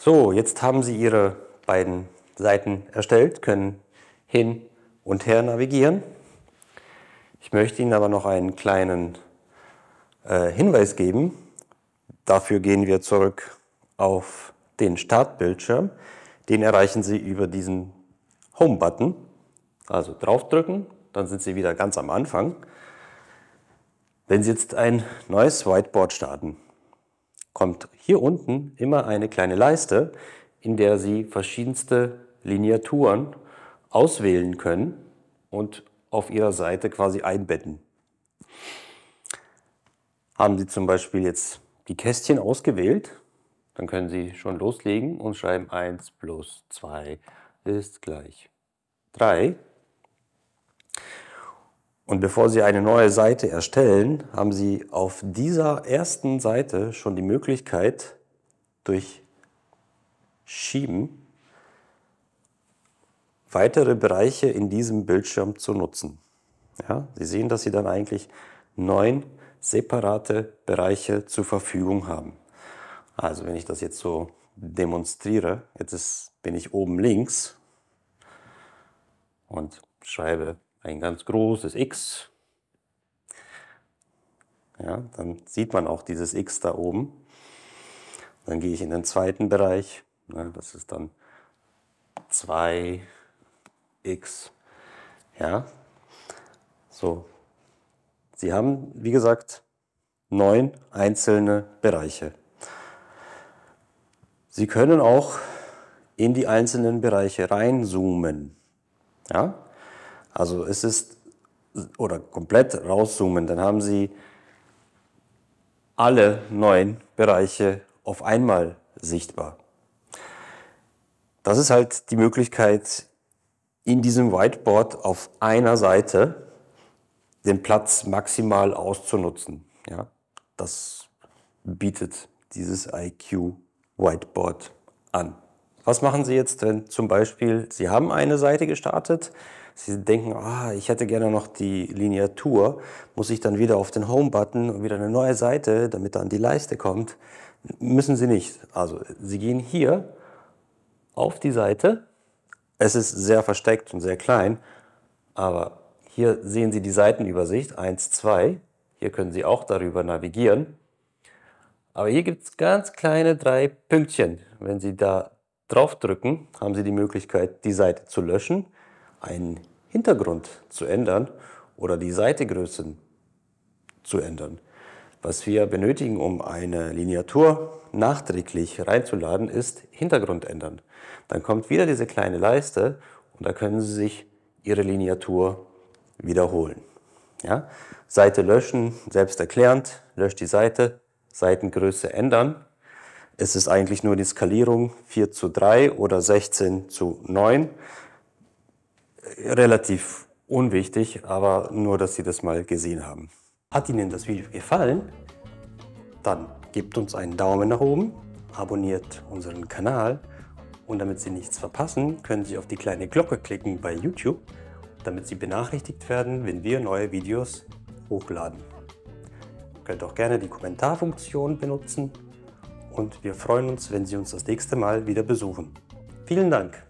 So, jetzt haben Sie Ihre beiden Seiten erstellt, können hin und her navigieren. Ich möchte Ihnen aber noch einen kleinen äh, Hinweis geben. Dafür gehen wir zurück auf den Startbildschirm. Den erreichen Sie über diesen Home-Button. Also draufdrücken, dann sind Sie wieder ganz am Anfang. Wenn Sie jetzt ein neues Whiteboard starten, kommt hier unten immer eine kleine Leiste, in der Sie verschiedenste Lineaturen auswählen können und auf Ihrer Seite quasi einbetten. Haben Sie zum Beispiel jetzt die Kästchen ausgewählt, dann können Sie schon loslegen und schreiben 1 plus 2 ist gleich 3. Und bevor Sie eine neue Seite erstellen, haben Sie auf dieser ersten Seite schon die Möglichkeit, durch Schieben weitere Bereiche in diesem Bildschirm zu nutzen. Ja, Sie sehen, dass Sie dann eigentlich neun separate Bereiche zur Verfügung haben. Also wenn ich das jetzt so demonstriere, jetzt ist, bin ich oben links und schreibe ein ganz großes X. Ja, dann sieht man auch dieses X da oben. Dann gehe ich in den zweiten Bereich. Ja, das ist dann 2x. Ja, so. Sie haben, wie gesagt, neun einzelne Bereiche. Sie können auch in die einzelnen Bereiche reinzoomen. Ja? Also es ist, oder komplett rauszoomen, dann haben Sie alle neuen Bereiche auf einmal sichtbar. Das ist halt die Möglichkeit, in diesem Whiteboard auf einer Seite den Platz maximal auszunutzen. Ja, das bietet dieses IQ Whiteboard an. Was machen Sie jetzt, wenn zum Beispiel Sie haben eine Seite gestartet, Sie denken, ah, ich hätte gerne noch die Lineatur, muss ich dann wieder auf den Home-Button und wieder eine neue Seite, damit dann die Leiste kommt? Müssen Sie nicht. Also Sie gehen hier auf die Seite. Es ist sehr versteckt und sehr klein, aber hier sehen Sie die Seitenübersicht 1, 2. Hier können Sie auch darüber navigieren. Aber hier gibt es ganz kleine drei Pünktchen. Wenn Sie da draufdrücken, haben Sie die Möglichkeit, die Seite zu löschen, einen Hintergrund zu ändern oder die Seitegrößen zu ändern. Was wir benötigen, um eine Lineatur nachträglich reinzuladen, ist Hintergrund ändern. Dann kommt wieder diese kleine Leiste und da können Sie sich Ihre Lineatur wiederholen. Ja? Seite löschen, selbsterklärend, löscht die Seite, Seitengröße ändern es ist eigentlich nur die Skalierung 4 zu 3 oder 16 zu 9. Relativ unwichtig, aber nur, dass Sie das mal gesehen haben. Hat Ihnen das Video gefallen? Dann gebt uns einen Daumen nach oben, abonniert unseren Kanal und damit Sie nichts verpassen, können Sie auf die kleine Glocke klicken bei YouTube, damit Sie benachrichtigt werden, wenn wir neue Videos hochladen. Ihr könnt auch gerne die Kommentarfunktion benutzen und wir freuen uns, wenn Sie uns das nächste Mal wieder besuchen. Vielen Dank!